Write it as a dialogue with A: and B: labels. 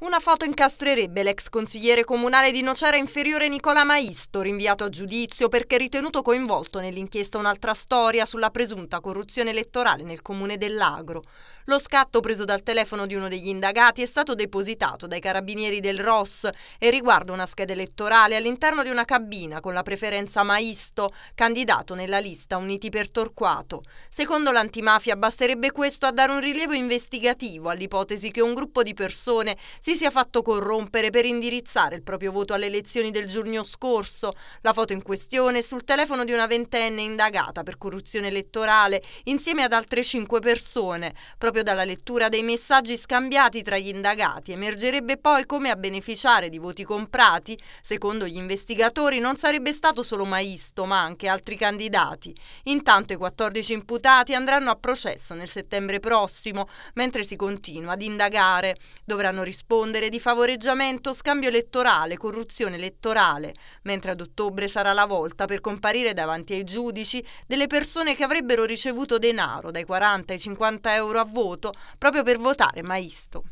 A: Una foto incastrerebbe l'ex consigliere comunale di Nocera Inferiore Nicola Maisto, rinviato a giudizio perché ritenuto coinvolto nell'inchiesta Un'altra storia sulla presunta corruzione elettorale nel comune dell'Agro. Lo scatto preso dal telefono di uno degli indagati è stato depositato dai carabinieri del ROS e riguarda una scheda elettorale all'interno di una cabina con la preferenza Maisto, candidato nella lista Uniti per Torquato. Secondo l'antimafia basterebbe questo a dare un rilievo investigativo all'ipotesi che un gruppo di persone si si sia fatto corrompere per indirizzare il proprio voto alle elezioni del giugno scorso. La foto in questione è sul telefono di una ventenne indagata per corruzione elettorale insieme ad altre cinque persone. Proprio dalla lettura dei messaggi scambiati tra gli indagati emergerebbe poi come a beneficiare di voti comprati, secondo gli investigatori, non sarebbe stato solo Maisto ma anche altri candidati. Intanto i 14 imputati andranno a processo nel settembre prossimo, mentre si continua ad indagare. Dovranno rispondere rispondere di favoreggiamento, scambio elettorale, corruzione elettorale, mentre ad ottobre sarà la volta per comparire davanti ai giudici delle persone che avrebbero ricevuto denaro dai 40 ai 50 euro a voto proprio per votare Maisto.